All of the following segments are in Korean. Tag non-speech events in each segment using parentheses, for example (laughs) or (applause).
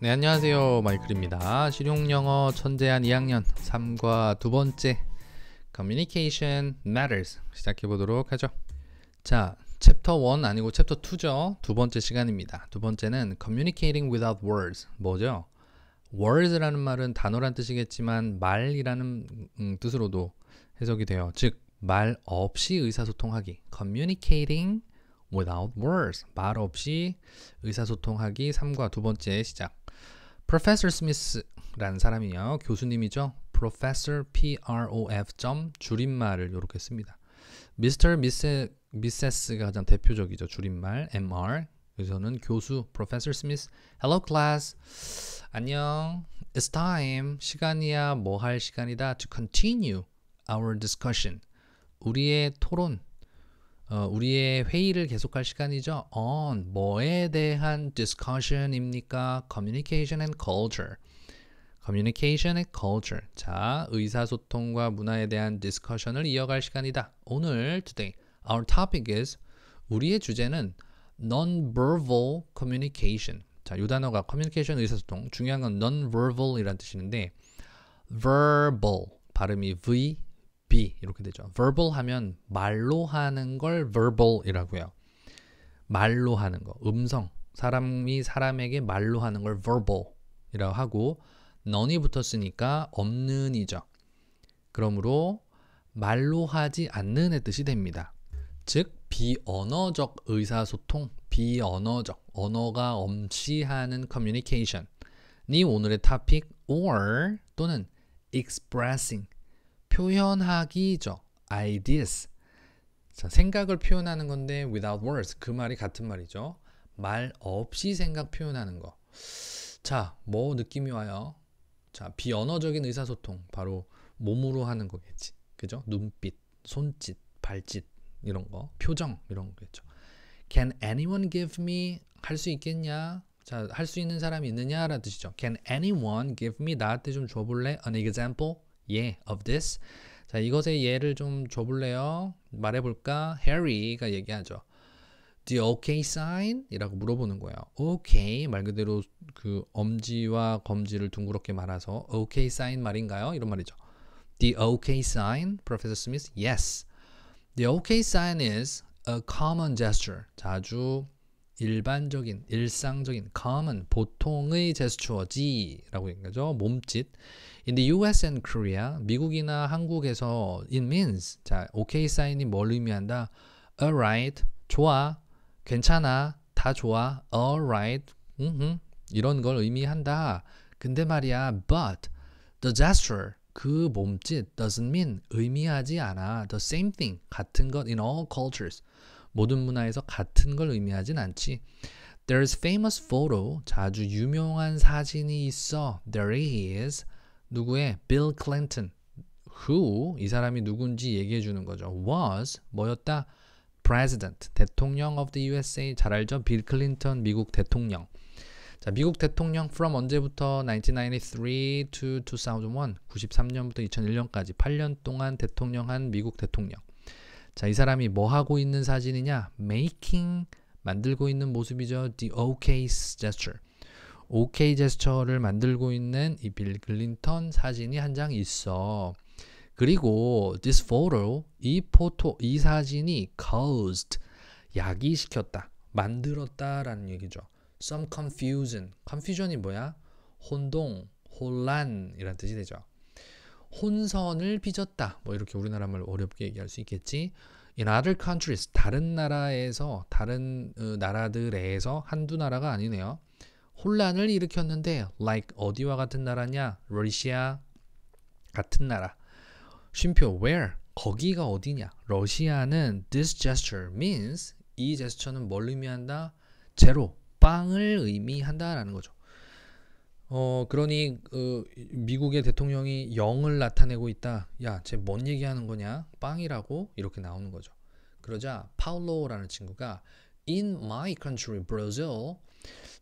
네 안녕하세요 마이클입니다 실용영어 천재한 2학년 3과 두 번째 커뮤니케이션 i c a 시작해 보도록 하죠 자 챕터 1 아니고 챕터 2죠. 두 번째 시간입니다. 두 번째는 communicating without words. 뭐죠? words라는 말은 단어란 뜻이겠지만 말이라는 음, 뜻으로도 해석이 돼요. 즉, 말 없이 의사소통하기. communicating without words. 말 없이 의사소통하기 3과 두 번째 시작. Professor Smith라는 사람이요. 교수님이죠. Professor P R O F 점 줄임말을 이렇게 씁니다. Mr. Miss 미세스가 가장 대표적이죠. 줄임말 MR. 여기서는 교수 Professor Smith. Hello class. 안녕. It's time. 시간이야. 뭐 할 시간이다. To continue our discussion. 우리의 토론. 어, 우리의 회의를 계속할 시간이죠. On 뭐에 대한 discussion입니까? Communication and culture. Communication and culture. 자, 의사소통과 문화에 대한 디스커션을 이어갈 시간이다. 오늘 today Our topic is 우리의 주제는 non-verbal communication. 자, 요 단어가 communication 의사소통 중요한 건 non-verbal이라는 뜻이는데 verbal 발음이 v b 이렇게 되죠. verbal 하면 말로 하는 걸 verbal이라고요. 말로 하는 거, 음성. 사람이 사람에게 말로 하는 걸 verbal이라고 하고 n o n 이 붙었으니까 없는이죠. 그러므로 말로 하지 않는의 뜻이 됩니다. 즉 비언어적 의사소통, 비언어적 언어가 엄시하는 커뮤니케이션이 오늘의 토픽 or 또는 expressing 표현하기죠. ideas 자, 생각을 표현하는 건데 without words 그 말이 같은 말이죠. 말 없이 생각 표현하는 거. 자, 뭐 느낌이 와요? 자, 비언어적인 의사소통 바로 몸으로 하는 거겠지. 그죠? 눈빛, 손짓, 발짓 이런 거, 표정 이런 거겠죠. Can anyone give me 할 수 있겠냐? 자, 할 수 있는 사람이 있느냐라 뜻이죠. Can anyone give me 나한테 좀 줘볼래? An example, yeah, of this. 자, 이것의 예를 좀 줘볼래요? 말해볼까? Harry가 얘기하죠. The OK sign? 이라고 물어보는 거예요. OK 말 그대로 그 엄지와 검지를 둥그렇게 말아서 OK sign 말인가요? 이런 말이죠. The OK sign? Professor Smith? Yes. The OK sign is a common gesture. 자주 일반적인, 일상적인, common, 보통의 제스처지라고 얘기하죠. 몸짓. In the US and Korea, 미국이나 한국에서 it means, 자, OK 사인이 뭘 의미한다? Alright, 좋아, 괜찮아, 다 좋아, alright, 음흠, 이런 걸 의미한다. 근데 말이야, but the gesture, 그 몸짓 doesn't mean 의미하지 않아. The same thing 같은 것 in all cultures 모든 문화에서 같은 걸 의미하진 않지. There's famous photo 자주 유명한 사진이 있어. There is 누구의 Bill Clinton who 이 사람이 누군지 얘기해 주는 거죠. was 뭐였다? president 대통령 of the USA 잘 알죠? 빌 클린턴 미국 대통령 자, 미국 대통령 from 언제부터 1993 to 2001 93년부터 2001년까지 8년 동안 대통령한 미국 대통령. 자, 이 사람이 뭐 하고 있는 사진이냐? making 만들고 있는 모습이죠. the OK gesture. OK 제스처를 만들고 있는 이빌 글린턴 사진이 한 장 있어. 그리고 this photo 이 포토 이 사진이 caused 야기시켰다. 만들었다라는 얘기죠. some confusion. confusion이 뭐야? 혼동, 혼란 이란 뜻이 되죠. 혼선을 빚었다. 뭐 이렇게 우리나라 말 어렵게 얘기할 수 있겠지. In other countries, 다른 나라에서, 다른 으, 어, 나라들에서 한두 나라가 아니네요. 혼란을 일으켰는데, like 어디와 같은 나라냐? 러시아 같은 나라. 쉼표 where 거기가 어디냐? 러시아는 this gesture means 이 제스처는 뭘 의미한다? 제로 먹방을 의미한다라는 거죠. 어 그러니 어, 미국의 대통령이 0을 나타내고 있다. 야, 쟤뭔 얘기하는 거냐? 빵이라고 이렇게 나오는 거죠. 그러자 파울로라는 친구가 in my country Brazil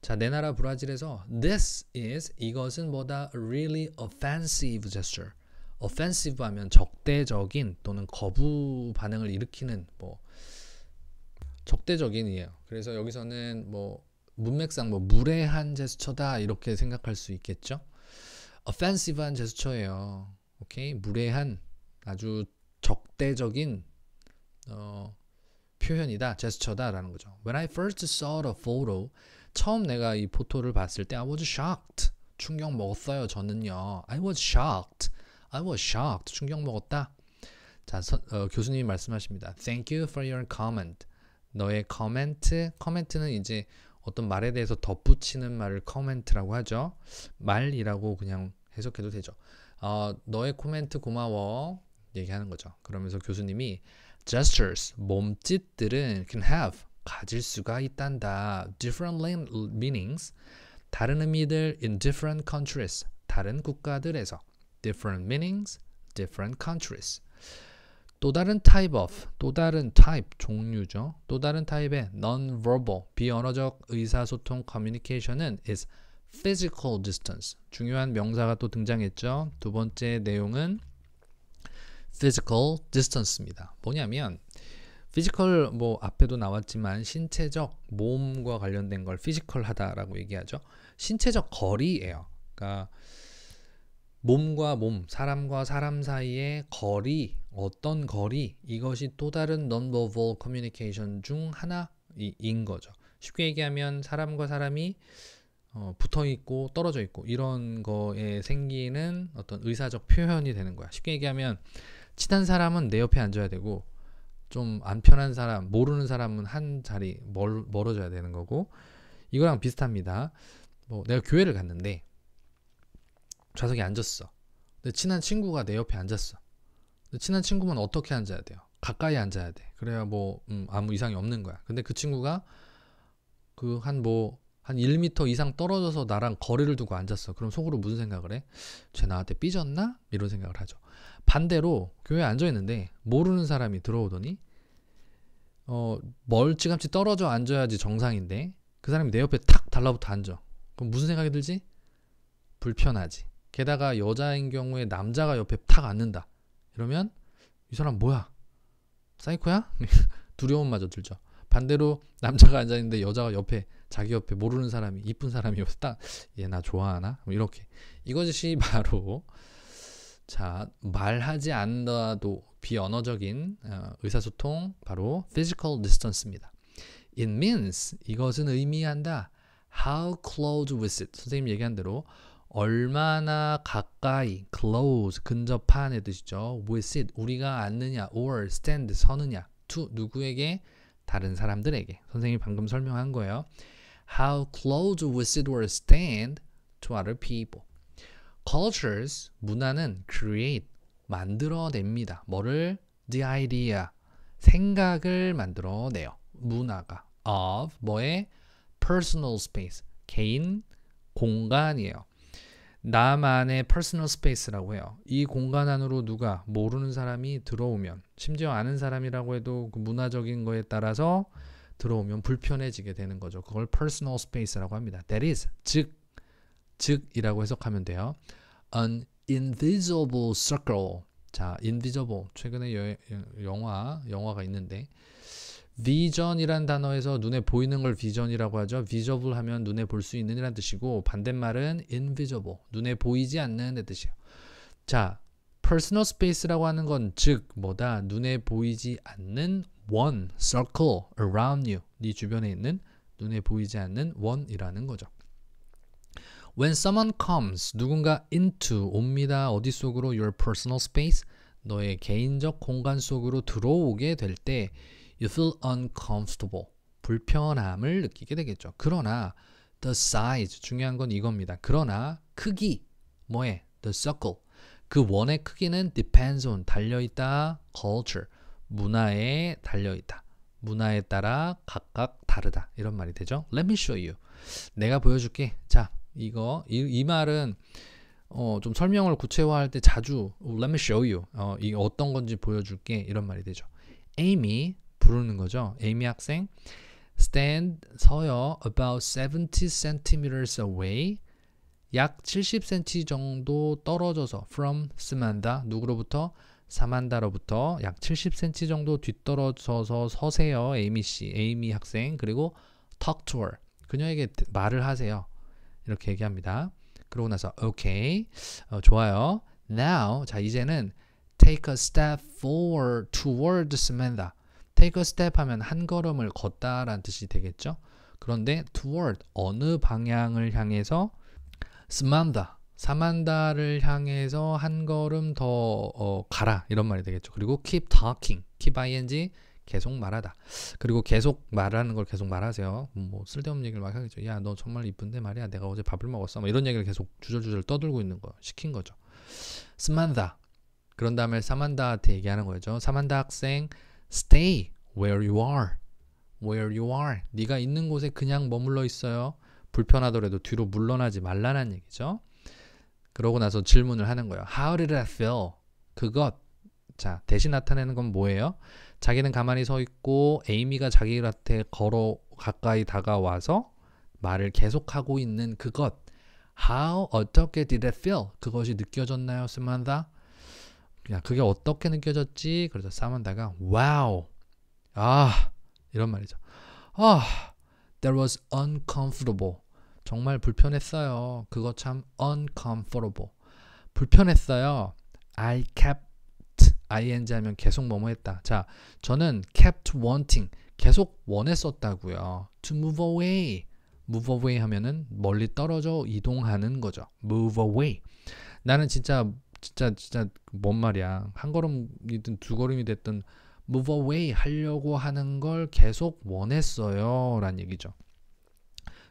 자, 내 나라 브라질에서 this is 이것은 뭐다 really offensive gesture. offensive 하면 적대적인 또는 거부 반응을 일으키는 뭐 적대적인이에요. 그래서 여기서는 뭐 문맥상 뭐 무례한 제스처다 이렇게 생각할 수 있겠죠. offensive한 제스처예요. 오케이 무례한 아주 적대적인 어, 표현이다 제스처다라는 거죠. When I first saw the photo, 처음 내가 이 포토를 봤을 때 I was shocked. 충격 먹었어요. 저는요. I was shocked. I was shocked. 충격 먹었다. 자, 서, 어, 교수님이 말씀하십니다. Thank you for your comment. 너의 comment. comment는 이제 어떤 말에 대해서 덧붙이는 말을 커멘트라고 하죠. 말이라고 그냥 해석해도 되죠. 어, 너의 코멘트 고마워 얘기하는 거죠. 그러면서 교수님이 gestures 몸짓들은 can have 가질 수가 있단다. different meanings 다른 의미들 in different countries 다른 국가들에서 different meanings different countries 또 다른 type of, 또 다른 type, 종류죠. 또 다른 타입의 non-verbal, 비언어적 의사소통 커뮤니케이션은 is physical distance. 중요한 명사가 또 등장했죠. 두 번째 내용은 physical distance입니다. 뭐냐면 피지컬 뭐 앞에도 나왔지만 신체적 몸과 관련된 걸 피지컬하다라고 얘기하죠. 신체적 거리예요. 그러니까 몸과 몸, 사람과 사람 사이의 거리 어떤 거리 이것이 또 다른 non-verbal communication 중 하나인 거죠. 쉽게 얘기하면 사람과 사람이 어, 붙어 있고 떨어져 있고 이런 거에 생기는 어떤 의사적 표현이 되는 거야. 쉽게 얘기하면 친한 사람은 내 옆에 앉아야 되고 좀 안 편한 사람, 모르는 사람은 한 자리 멀, 멀어져야 되는 거고 이거랑 비슷합니다. 뭐 내가 교회를 갔는데 좌석에 앉았어. 내 친한 친구가 내 옆에 앉았어. 친한 친구면 어떻게 앉아야 돼요? 가까이 앉아야 돼. 그래야 뭐 음, 아무 이상이 없는 거야. 근데 그 친구가 그 한 뭐 한 1미터 뭐, 이상 떨어져서 나랑 거리를 두고 앉았어. 그럼 속으로 무슨 생각을 해? 쟤 나한테 삐졌나? 이런 생각을 하죠. 반대로 교회에 앉아 있는데 모르는 사람이 들어오더니 어 멀찌감치 떨어져 앉아야지 정상인데 그 사람이 내 옆에 탁 달라붙어 앉아. 그럼 무슨 생각이 들지? 불편하지. 게다가 여자인 경우에 남자가 옆에 탁 앉는다. 이러면 이 사람 뭐야? 사이코야? (laughs) 두려움마저 들죠. 반대로 남자가 앉아 있는데 여자가 옆에 자기 옆에 모르는 사람이 이쁜 사람이 옆에 딱얘 나 좋아하나? 뭐 이렇게 이것이 (laughs) 바로 자 말하지 않는다도 비언어적인 어, 의사소통 바로 physical distance입니다. It means 이것은 의미한다. How close was it? 선생님 얘기한 대로 얼마나 가까이 close 근접한의 뜻이죠. with it 우리가 앉느냐 or stand 서느냐 to 누구에게 다른 사람들에게 선생님이 방금 설명한 거예요. how close with it or stand to other people. cultures 문화는 create 만들어냅니다. 뭐를 the idea 생각을 만들어내요. 문화가 of 뭐의 personal space 개인 공간이에요. 나만의 퍼스널 스페이스라고 해요. 이 공간 안으로 누가 모르는 사람이 들어오면 심지어 아는 사람이라고 해도 그 문화적인 거에 따라서 들어오면 불편해지게 되는 거죠. 그걸 퍼스널 스페이스라고 합니다. That is 즉 즉이라고 해석하면 돼요. An invisible circle. 자, invisible 최근에 여, 영화 영화가 있는데 vision이란 단어에서 눈에 보이는 걸 vision이라고 하죠. visible 하면 눈에 볼 수 있는 이란 뜻이고 반대말은 invisible, 눈에 보이지 않는 뜻이에요. 자, personal space라고 하는 건 즉 뭐다? 눈에 보이지 않는 one circle around you. 네 주변에 있는 눈에 보이지 않는 one이라는 거죠. When someone comes, 누군가 into 옵니다. 어디 속으로 your personal space, 너의 개인적 공간 속으로 들어오게 될때 you feel uncomfortable. 불편함을 느끼게 되겠죠. 그러나 the size 중요한 건 이겁니다. 그러나 크기 뭐에 the circle 그 원의 크기는 depends on 달려있다 culture 문화에 달려있다 문화에 따라 각각 다르다 이런 말이 되죠. Let me show you 내가 보여줄게. 자 이거 이, 이 말은 어, 좀 설명을 구체화할 때 자주 let me show you 어, 이 어떤 건지 보여줄게 이런 말이 되죠. Amy 부르는 거죠. 에이미 학생 stand 서요 about 70 centimeters away 약 70cm 정도 떨어져서 from 스만다 누구로부터 사만다로부터 약 70cm 정도 뒤떨어져서 서세요 에이미 씨 에이미 학생 그리고 talk to her 그녀에게 말을 하세요 이렇게 얘기합니다 그러고 나서 okay, 어, 좋아요 now 자 이제는 take a step forward toward Samantha take a step 하면 한 걸음을 걷다라는 뜻이 되겠죠. 그런데 toward 어느 방향을 향해서 스만다 사만다를 향해서 한 걸음 더 어, 가라 이런 말이 되겠죠. 그리고 keep talking, keep ing 계속 말하다. 그리고 계속 말하는 걸 계속 말하세요. 뭐 쓸데없는 얘기를 막 하겠죠. 야 너 정말 이쁜데 말이야. 내가 어제 밥을 먹었어. 뭐 이런 얘기를 계속 주절주절 떠들고 있는 거 시킨 거죠. 스만다 그런 다음에 사만다한테 얘기하는 거죠. 사만다 학생 stay where you are. where you are. 네가 있는 곳에 그냥 머물러 있어요. 불편하더라도 뒤로 물러나지 말라는 얘기죠. 그러고 나서 질문을 하는 거예요. How did I feel? 그것. 자, 대신 나타내는 건 뭐예요? 자기는 가만히 서 있고 에이미가 자기한테 걸어 가까이 다가와서 말을 계속하고 있는 그것. How 어떻게 did I feel? 그것이 느껴졌나요, 스만다? 그냥 그게 어떻게 느껴졌지? 그래서 사만다가 와우 아 이런 말이죠. 아 that was uncomfortable 정말 불편했어요. 그거 참 uncomfortable 불편했어요. I kept ing 하면 계속 뭐뭐 했다. 자 저는 kept wanting 계속 원했었다고요. To move away move away 하면은 멀리 떨어져 이동하는 거죠. move away 나는 진짜 진짜 진짜 뭔 말이야 한 걸음이든 두 걸음이 됐든 move away 하려고 하는 걸 계속 원했어요 란 얘기죠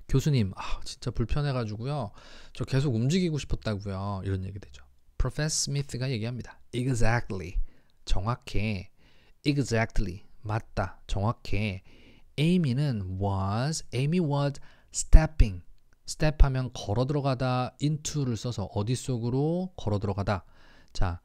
교수님 아 진짜 불편해 가지고요 저 계속 움직이고 싶었다고요 이런 얘기 되죠 프로페스 스미스가 얘기합니다 exactly 정확해 exactly 맞다 정확해 Amy는 was Amy was stepping step 하면 걸어 들어가다 into를 써서 어디 속으로 걸어 들어가다. 자,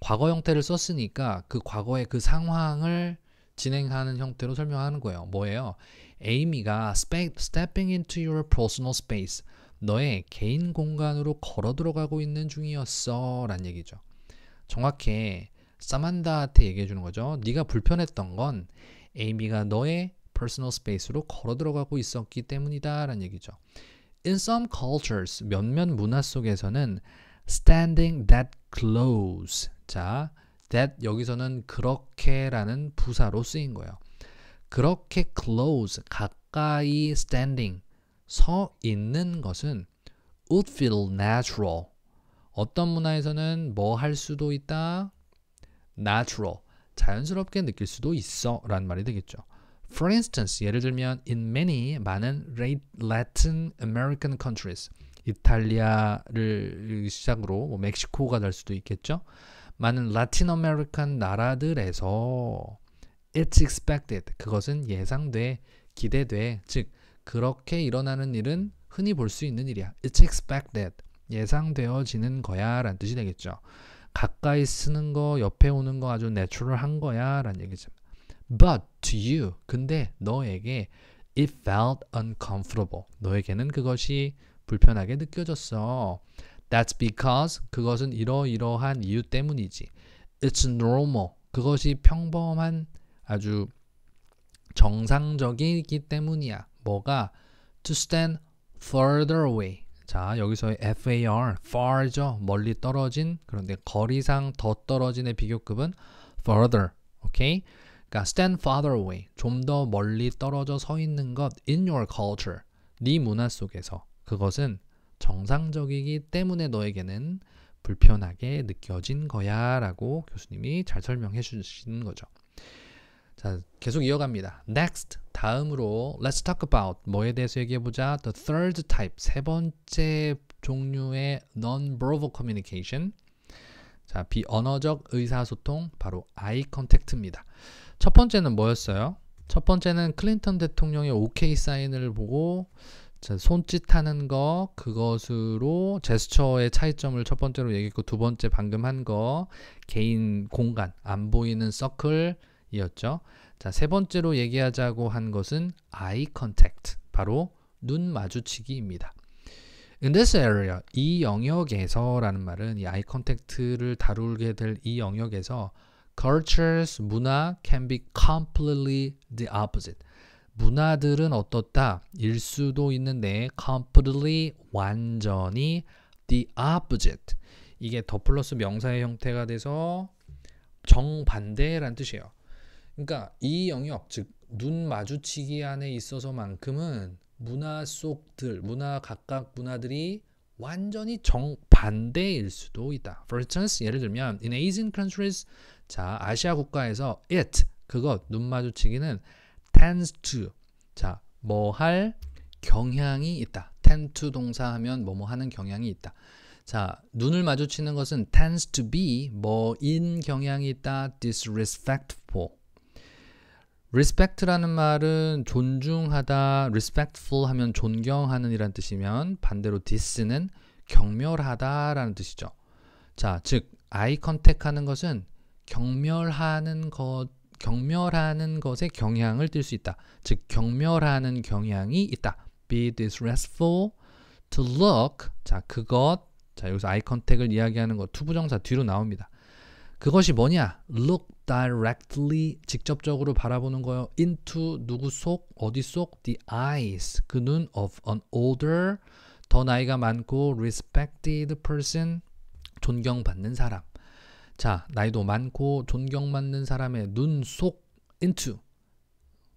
과거 형태를 썼으니까 그 과거의 그 상황을 진행하는 형태로 설명하는 거예요. 뭐예요? 에이미가 stepping into your personal space. 너의 개인 공간으로 걸어 들어가고 있는 중이었어. 란 얘기죠. 정확히 사만다한테 얘기해 주는 거죠. 네가 불편했던 건 에이미가 너의 personal space로 걸어 들어가고 있었기 때문이다. 란 얘기죠. In some cultures, 몇몇 문화 속에서는 standing that close. 자, that 여기서는 그렇게라는 부사로 쓰인 거예요. 그렇게 close, 가까이 standing, 서 있는 것은 would feel natural. 어떤 문화에서는 뭐 할 수도 있다? natural. 자연스럽게 느낄 수도 있어. 라는 말이 되겠죠. For instance, 예를 들면 in many 많은 Latin American countries 이탈리아를 시작으로 뭐 멕시코가 될 수도 있겠죠. 많은 라틴 아메리칸 나라들에서 it's expected 그것은 예상돼 기대돼 즉 그렇게 일어나는 일은 흔히 볼 수 있는 일이야. It's expected 예상되어지는 거야 라는 뜻이 되겠죠. 가까이 쓰는 거 옆에 오는 거 아주 내추럴한 거야 라는 얘기죠. But to you, 근데 너에게 it felt uncomfortable. 너에게는 그것이 불편하게 느껴졌어. That's because 그것은 이러이러한 이유 때문이지. It's normal. 그것이 평범한 아주 정상적이기 때문이야. 뭐가 to stand further away. 자, 여기서의 FAR, far죠. 멀리 떨어진. 그런데 거리상 더 떨어진의 비교급은 further. 오케이? Okay? 그러니까 stand farther away, 좀 더 멀리 떨어져 서 있는 것 in your culture, 네 문화 속에서 그것은 정상적이기 때문에 너에게는 불편하게 느껴진 거야라고 교수님이 잘 설명해 주시는 거죠. 자, 계속 이어갑니다. Next, 다음으로 let's talk about 뭐에 대해서 얘기해 보자. The third type, 세 번째 종류의 non-verbal communication. 자, 비언어적 의사소통 바로 아이 컨택트입니다. 첫 번째는 뭐였어요? 첫 번째는 클린턴 대통령의 OK 사인을 보고 손짓하는 거 그것으로 제스처의 차이점을 첫 번째로 얘기했고 두 번째 방금 한 거 개인 공간 안 보이는 서클이었죠. 자, 세 번째로 얘기하자고 한 것은 eye c o 바로 눈 마주치기입니다. In this area, 이 영역에서라는 말은 이 아이 컨택트를 다루게 될 이 영역에서 cultures 문화 can be completely the opposite. 문화들은 어떻다? 일 수도 있는데 completely 완전히 the opposite. 이게 더 플러스 명사의 형태가 돼서 정반대란 뜻이에요. 그러니까 이 영역 즉 눈 마주치기 안에 있어서만큼은 문화 속들 문화 각각 문화들이 완전히 정반대일 수도 있다. For instance, 예를 들면 in Asian countries, 자 아시아 국가에서 it 그것 눈 마주치기는 tends to 자 뭐 할 경향이 있다. tend to 동사하면 뭐 뭐 하는 경향이 있다. 자 눈을 마주치는 것은 tends to be 뭐 인 경향이 있다. disrespectful respect라는 말은 존중하다, respectful 하면 존경하는 이란 뜻이면 반대로 dis는 경멸하다라는 뜻이죠. 자, 즉 아이 컨택하는 것은 경멸하는 것 경멸하는 것의 경향을 띨 수 있다. 즉 경멸하는 경향이 있다. be disrespectful to look 자, 그것 자, 여기서 아이 컨택을 이야기하는 것 투부정사 뒤로 나옵니다. 그것이 뭐냐? look directly 직접적으로 바라보는 거요. into 누구 속 어디 속 the eyes 그 눈 of an older 더 나이가 많고 respected person 존경받는 사람. 자 나이도 많고 존경받는 사람의 눈 속 into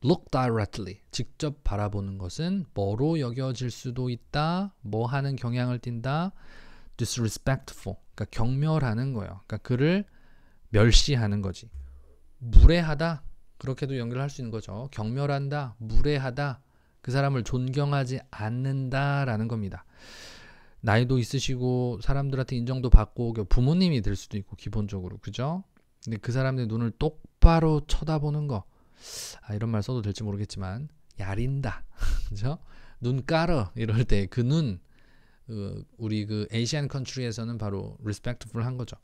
look directly 직접 바라보는 것은 뭐로 여겨질 수도 있다. 뭐 하는 경향을 띈다. disrespectful 그러니까 경멸하는 거예요. 그러니까 그를 멸시하는 거지. 무례하다 그렇게도 연결할 수 있는 거죠. 경멸한다, 무례하다, 그 사람을 존경하지 않는다라는 겁니다. 나이도 있으시고 사람들한테 인정도 받고 부모님이 될 수도 있고 기본적으로 그죠? 근데 그 사람의 눈을 똑바로 쳐다보는 거 아, 이런 말 써도 될지 모르겠지만 야린다 (laughs) 그죠? 눈 깔어 이럴 때 그눈 어, 우리 그 에이시안 컨트리에서는 바로 respectful 한 거죠.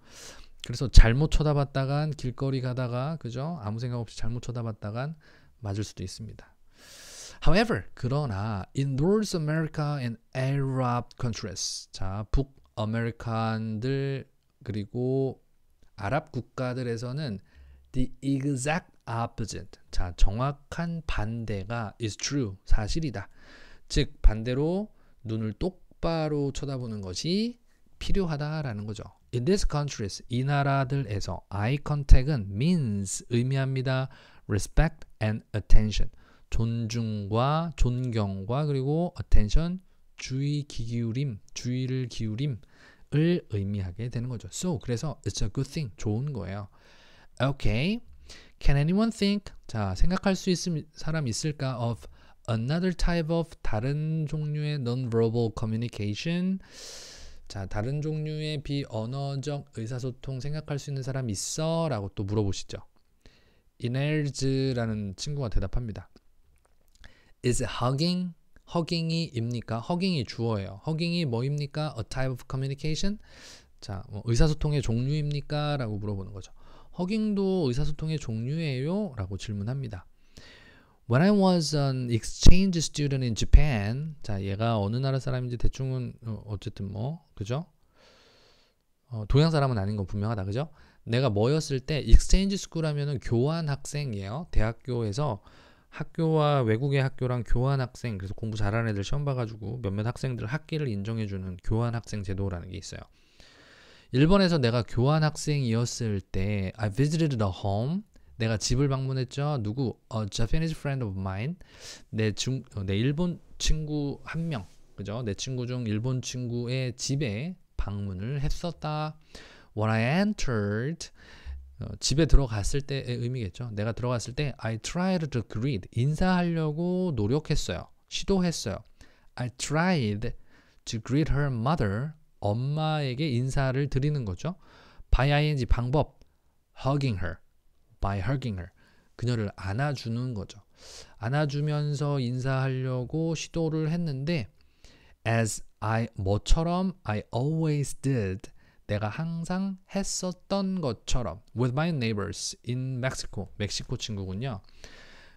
그래서 잘못 쳐다봤다간 길거리 가다가 그죠? 아무 생각 없이 잘못 쳐다봤다간 맞을 수도 있습니다. However, 그러나 in North America and Arab countries, 자 북아메리칸들 그리고 아랍 국가들에서는 the exact opposite, 자 정확한 반대가 is true, 사실이다. 즉 반대로 눈을 똑바로 쳐다보는 것이 필요하다라는 거죠. In these countries, 이 나라들에서 eye contact은 means 의미합니다. respect and attention. 존중과 존경과 그리고 attention 주의 기기울임, 주의를 기울임을 의미하게 되는 거죠. So 그래서 it's a good thing, 좋은 거예요. Okay, can anyone think? 자 생각할 수 있음 사람 있을까? Of another type of 다른 종류의 non-verbal communication. 자, 다른 종류의 비언어적 의사소통 생각할 수 있는 사람 있어? 라고 또 물어보시죠. 이넬즈라는 친구가 대답합니다. Is hugging? 허깅이 입니까? 허깅이 주어예요. 허깅이 뭐입니까? A type of communication? 자, 뭐 의사소통의 종류입니까? 라고 물어보는 거죠. 허깅도 의사소통의 종류예요? 라고 질문합니다. When I was an exchange student in Japan. 자, 얘가 어느 나라 사람인지 대충은 어, 어쨌든 뭐 그죠? 어, 동양 사람은 아닌 건 분명하다, 그죠? 내가 뭐였을 때 exchange school 하면은 교환 학생이에요. 대학교에서 학교와 외국의 학교랑 교환 학생 그래서 공부 잘하는 애들 시험 봐가지고 몇몇 학생들 학기를 인정해주는 교환 학생 제도라는 게 있어요. 일본에서 내가 교환 학생이었을 때 I visited a home 내가 집을 방문했죠. 누구? 어, Japanese friend of mine. 내 중, 어, 내 일본 친구 한 명. 그죠? 내 친구 중 일본 친구의 집에 방문을 했었다. When I entered, 어, 집에 들어갔을 때의 의미겠죠. 내가 들어갔을 때 I tried to greet 인사하려고 노력했어요. 시도했어요. I tried to greet her mother 엄마에게 인사를 드리는 거죠. by ing 방법 hugging her by hugging her. 그녀를 안아주는 거죠. 안아주면서 인사하려고 시도를 했는데 as I 뭐처럼 I always did 내가 항상 했었던 것처럼 with my neighbors in Mexico 멕시코 친구군요.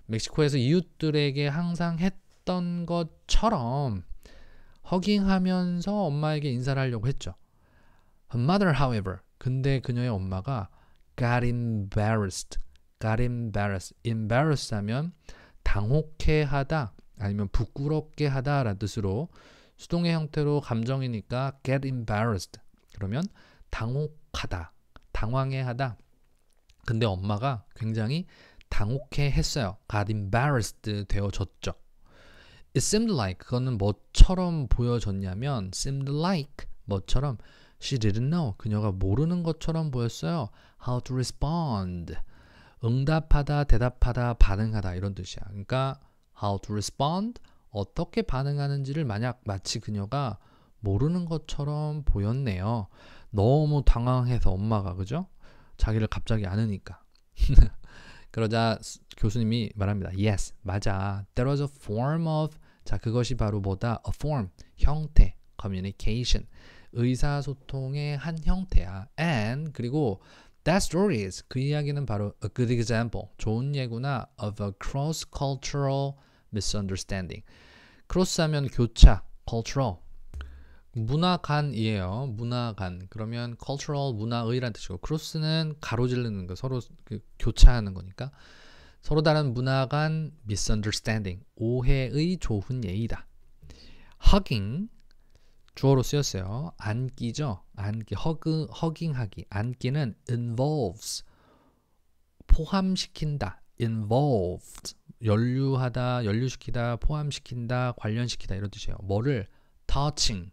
멕시코에서 이웃들에게 항상 했던 것처럼 허깅하면서 엄마에게 인사를 하려고 했죠. Her mother, however, 근데 그녀의 엄마가 got embarrassed, got embarrassed, embarrassed 하면 당혹해 하다 아니면 부끄럽게 하다 라는 뜻으로 수동의 형태로 감정이니까 get embarrassed 그러면 당혹하다, 당황해 하다 근데 엄마가 굉장히 당혹해 했어요. got embarrassed 되어졌죠. It seemed like 그거는 뭐처럼 보여졌냐면 seemed like 뭐처럼 She didn't know. 그녀가 모르는 것처럼 보였어요. How to respond. 응답하다, 대답하다, 반응하다 이런 뜻이야. 그러니까 how to respond 어떻게 반응하는지를 만약 마치 그녀가 모르는 것처럼 보였네요. 너무 당황해서 엄마가 그죠? 자기를 갑자기 아느니까. (laughs) 그러자 교수님이 말합니다. Yes, 맞아. There was a form of 자 그것이 바로 뭐다? A form 형태, communication. 의사소통의 한 형태야. And 그리고 That story is 그 이야기는 바로 a good example 좋은 예구나 of a cross-cultural misunderstanding. 크로스하면 교차, cultural 문화 간이에요. 문화 간. 그러면 cultural 문화의란 뜻이고 크로스는 가로지르는 거 서로 그 교차하는 거니까 서로 다른 문화 간 misunderstanding 오해의 좋은 예이다. hugging 주어로 쓰였어요. 안기죠. 안기, 허그, 허깅하기. 안기는 involves, 포함시킨다. involved, 연류하다, 연류시키다, 포함시킨다, 관련시키다 이런 뜻이에요. 뭐를? touching,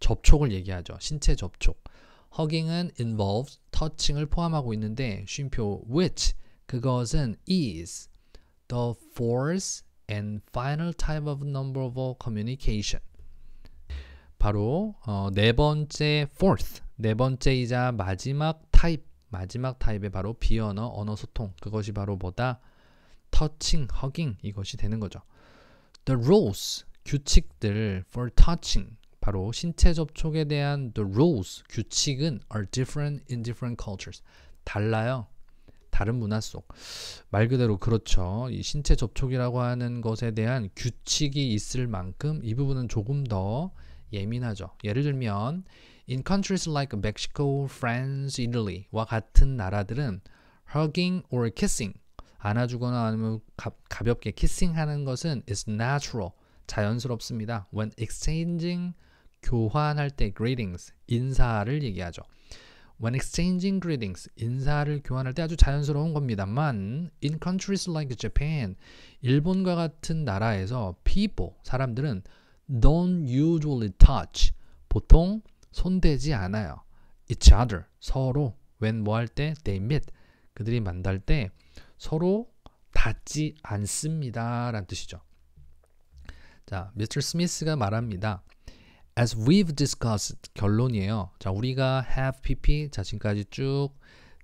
접촉을 얘기하죠. 신체 접촉. 허깅은 involves, touching을 포함하고 있는데 쉼표 which, 그것은 is, the force and final type of number of communication. 바로 어, 네 번째 fourth 네 번째이자 마지막 타입 마지막 타입의 바로 비언어 언어 소통 그것이 바로 뭐다 터칭 허깅 이것이 되는 거죠. The rules 규칙들 for touching 바로 신체 접촉에 대한 the rules 규칙은 are different in different cultures 달라요. 다른 문화 속. 말 그대로 그렇죠. 이 신체 접촉이라고 하는 것에 대한 규칙이 있을 만큼 이 부분은 조금 더 예민하죠. 예를 들면 in countries like Mexico, France, Italy와 같은 나라들은 hugging or kissing 안아주거나 아니면 가, 가볍게 키싱하는 것은 is natural 자연스럽습니다. when exchanging 교환할 때 greetings 인사를 얘기하죠. when exchanging greetings 인사를 교환할 때 아주 자연스러운 겁니다만 in countries like Japan 일본과 같은 나라에서 people 사람들은 don't usually touch 보통 손대지 않아요. each other 서로 when 뭐 할때 they meet 그들이 만날 때 서로 닿지 않습니다. 라는 뜻이죠. 자, 미스터 스미스가 말합니다. As we've discussed 결론이에요. 자, 우리가 have pp 자 지금까지 쭉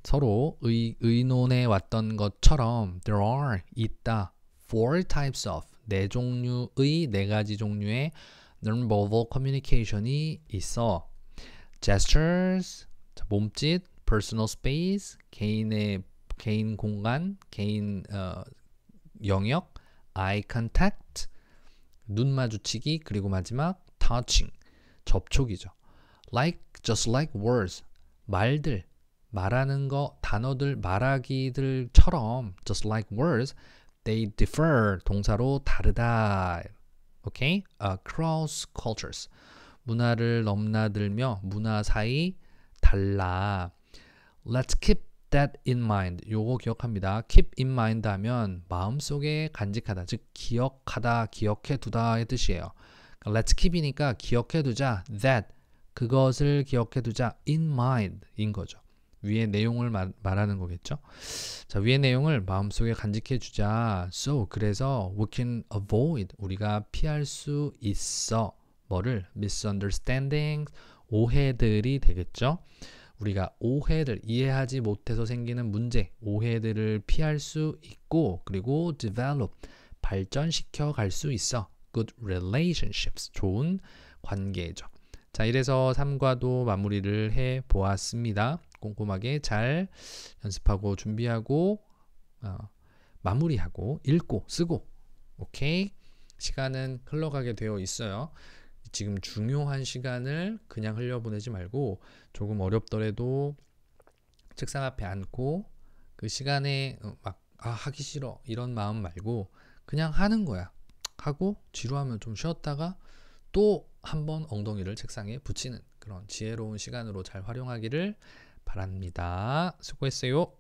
서로 의, 의논해 왔던 것처럼 there are 있다 four types of 네 종류의 네 가지 종류의 nonverbal communication이 있어. gestures, 몸짓, personal space, 개인의 개인 공간, 개인 어, 영역, eye contact, 눈 마주치기, 그리고 마지막 touching, 접촉이죠. like, just like words, 말들, 말하는 거, 단어들, 말하기들처럼 just like words, they differ 동사로 다르다. 오케이? across cultures. 문화를 넘나들며 문화 사이 달라. Let's keep that in mind. 요거 기억합니다. keep in mind 하면 마음속에 간직하다. 즉 기억하다, 기억해 두다의 뜻이에요. 그러니까 let's keep이니까 기억해 두자 that 그것을 기억해 두자 in mind인 거죠. 위의 내용을 말, 말하는 거겠죠. 자, 위의 내용을 마음속에 간직해 주자. So 그래서 we can avoid 우리가 피할 수 있어 뭐를 misunderstanding 오해들이 되겠죠. 우리가 오해를 이해하지 못해서 생기는 문제, 오해들을 피할 수 있고 그리고 develop 발전시켜 갈 수 있어. good relationships 좋은 관계죠. 자, 이래서 3과도 마무리를 해 보았습니다. 꼼꼼하게 잘 연습하고 준비하고 어, 마무리하고 읽고 쓰고 오케이 시간은 흘러가게 되어 있어요. 지금 중요한 시간을 그냥 흘려보내지 말고 조금 어렵더라도 책상 앞에 앉고 그 시간에 어, 막 아, 하기 싫어 이런 마음 말고 그냥 하는 거야. 하고 지루하면 좀 쉬었다가 또 한 번 엉덩이를 책상에 붙이는 그런 지혜로운 시간으로 잘 활용하기를 바랍니다. 수고했어요.